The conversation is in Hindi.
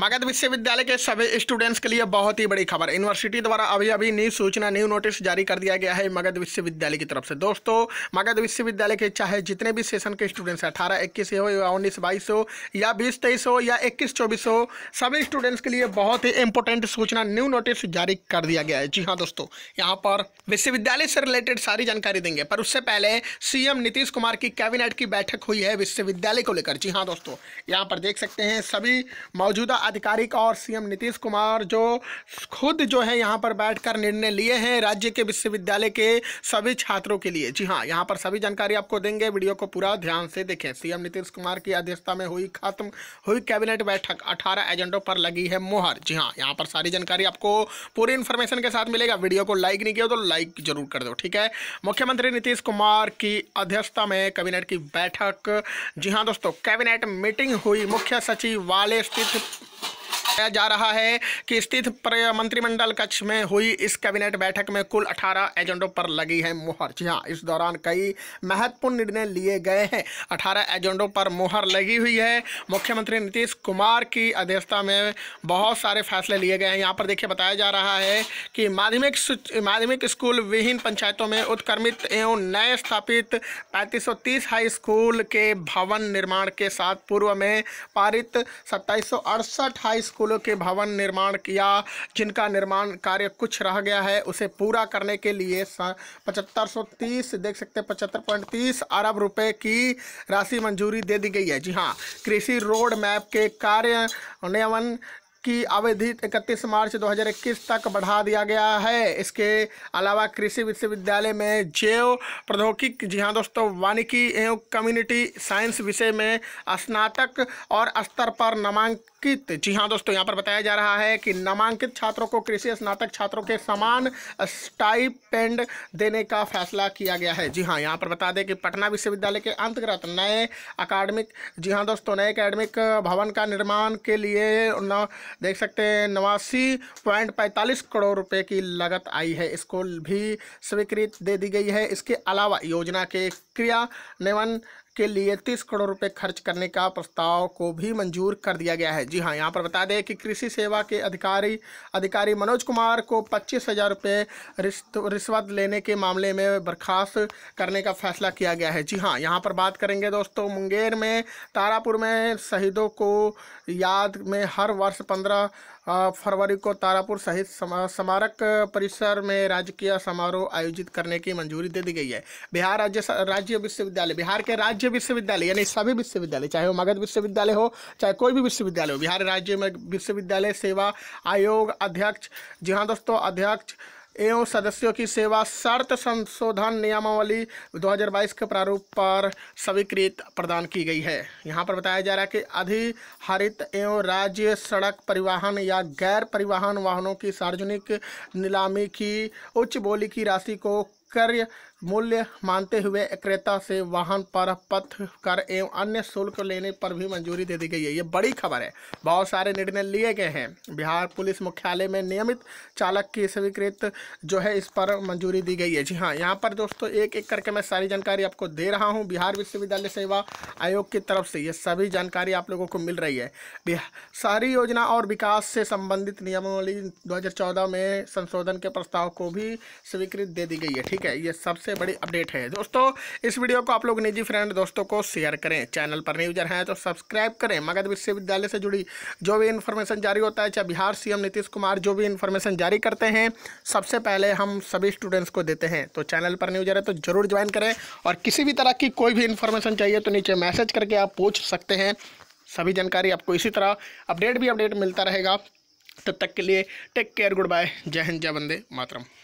मगध विश्वविद्यालय के सभी स्टूडेंट्स के लिए बहुत ही बड़ी खबर यूनिवर्सिटी द्वारा अभी अभी न्यू सूचना न्यू नोटिस जारी कर दिया गया है मगध विश्वविद्यालय की तरफ से दोस्तों मगध विश्वविद्यालय के चाहे जितने भी सेशन के स्टूडेंट्स अठारह इक्कीस हो या उन्नीस बाईस हो या बीस तेईस हो या इक्कीस चौबीस हो सभी स्टूडेंट्स के लिए बहुत ही इंपॉर्टेंट सूचना न्यू नोटिस जारी कर दिया गया है जी हाँ दोस्तों यहाँ पर विश्वविद्यालय से रिलेटेड सारी जानकारी देंगे पर उससे पहले सीएम नीतीश कुमार की कैबिनेट की बैठक हुई है विश्वविद्यालय को लेकर जी हाँ दोस्तों यहाँ पर देख सकते हैं सभी मौजूदा आधिकारिक और सीएम नीतीश कुमार जो खुद जो है यहाँ पर बैठकर निर्णय लिए हैं राज्य के विश्वविद्यालय के सभी छात्रों के लिए जी हाँ यहाँ पर सभी जानकारी आपको देंगे वीडियो को पूरा ध्यान से देखें सीएम नीतीश कुमार की अध्यक्षता में हुई खत्म हुई कैबिनेट बैठक अठारह एजेंडों पर लगी है मोहर जी हाँ यहाँ पर सारी जानकारी आपको पूरी इन्फॉर्मेशन के साथ मिलेगा वीडियो को लाइक नहीं किया तो लाइक जरूर कर दो ठीक है मुख्यमंत्री नीतीश कुमार की अध्यक्षता में कैबिनेट की बैठक जी हाँ दोस्तों कैबिनेट मीटिंग हुई मुख्य सचिव वाले स्थित बताया जा रहा है कि स्थित मंत्रिमंडल कक्ष में हुई इस कैबिनेट बैठक में कुल 18 एजेंडों पर लगी है मुहर जी हाँ इस दौरान कई महत्वपूर्ण निर्णय लिए गए हैं 18 एजेंडों पर मुहर लगी हुई है मुख्यमंत्री नीतीश कुमार की अध्यक्षता में बहुत सारे फैसले लिए गए हैं यहाँ पर देखिए बताया जा रहा है कि माध्यमिक माध्यमिक स्कूल विहीन पंचायतों में उत्क्रमित एवं नए स्थापित पैंतीस हाई स्कूल के भवन निर्माण के साथ पूर्व में पारित सत्ताईस हाई स्कूल स्कूलों के भवन निर्माण किया जिनका निर्माण कार्य कुछ रह गया है उसे पूरा करने के लिए पचहत्तर सौ तीस देख सकते हैं पचहत्तर पॉइंट तीस अरब रुपए की राशि मंजूरी दे दी गई है जी हाँ कृषि रोड मैप के कार्यान्वयन की अवधि 31 मार्च 2021 तक बढ़ा दिया गया है इसके अलावा कृषि विश्वविद्यालय में जैव प्रौद्योगिक जी हाँ दोस्तों वानिकी एवं कम्युनिटी साइंस विषय में स्नातक और स्तर पर नामांकित जी हाँ दोस्तों यहाँ पर बताया जा रहा है कि नामांकित छात्रों को कृषि स्नातक छात्रों के समान स्टाइपेंड देने का फैसला किया गया है जी हाँ यहाँ पर बता दें कि पटना विश्वविद्यालय के अंतर्गत नए अकाडमिक जी हाँ दोस्तों नए अकेडमिक भवन का निर्माण के लिए देख सकते हैं नवासी पॉइंट पैंतालीस करोड़ रुपए की लागत आई है इसको भी स्वीकृत दे दी गई है इसके अलावा योजना के क्रियान्वयन के लिए तीस करोड़ रुपए खर्च करने का प्रस्ताव को भी मंजूर कर दिया गया है जी हाँ यहाँ पर बता दें कि कृषि सेवा के अधिकारी अधिकारी मनोज कुमार को पच्चीस हज़ार रुपये रिश्वत लेने के मामले में बर्खास्त करने का फैसला किया गया है जी हाँ यहाँ पर बात करेंगे दोस्तों मुंगेर में तारापुर में शहीदों को याद में हर वर्ष पंद्रह फरवरी को तारापुर सहित स्मारक परिसर में राजकीय समारोह आयोजित करने की मंजूरी दे दी गई है बिहार राज्य राज्य विश्वविद्यालय बिहार के राज्य विश्वविद्यालय यानी सभी विश्वविद्यालय चाहे वो मगध विश्वविद्यालय हो चाहे कोई भी विश्वविद्यालय हो बिहार राज्य में विश्वविद्यालय सेवा आयोग अध्यक्ष जी हाँ दोस्तों अध्यक्ष एवं सदस्यों की सेवा शर्त संशोधन नियमावली 2022 के प्रारूप पर स्वीकृत प्रदान की गई है यहाँ पर बताया जा रहा है कि अधिहरित एवं राज्य सड़क परिवहन या गैर परिवहन वाहनों की सार्वजनिक नीलामी की उच्च बोली की राशि को क्रय मूल्य मानते हुए क्रेता से वाहन पर पथ कर एवं अन्य शुल्क लेने पर भी मंजूरी दे दी गई है ये बड़ी खबर है बहुत सारे निर्णय लिए गए हैं बिहार पुलिस मुख्यालय में नियमित चालक की स्वीकृत जो है इस पर मंजूरी दी गई है जी हाँ यहाँ पर दोस्तों एक एक करके मैं सारी जानकारी आपको दे रहा हूँ बिहार विश्वविद्यालय सेवा आयोग की तरफ से ये सभी जानकारी आप लोगों को मिल रही है सारी योजना और विकास से संबंधित नियमावली दो में संशोधन के प्रस्ताव को भी स्वीकृत दे दी गई है ठीक ठीक है ये सबसे बड़ी अपडेट है दोस्तों इस वीडियो को आप लोग निजी फ्रेंड दोस्तों को शेयर करें चैनल पर न्यूजर हैं तो सब्सक्राइब करें मगध विश्वविद्यालय से जुड़ी जो भी इन्फॉर्मेशन जारी होता है चाहे बिहार सीएम नीतीश कुमार जो भी इन्फॉर्मेशन जारी करते हैं सबसे पहले हम सभी स्टूडेंट्स को देते हैं तो चैनल पर न्यूजर है तो जरूर ज्वाइन करें और किसी भी तरह की कोई भी इन्फॉर्मेशन चाहिए तो नीचे मैसेज करके आप पूछ सकते हैं सभी जानकारी आपको इसी तरह अपडेट भी अपडेट मिलता रहेगा तब तो तक के लिए टेक केयर गुड बाय जय हिंद जय वंदे मातरम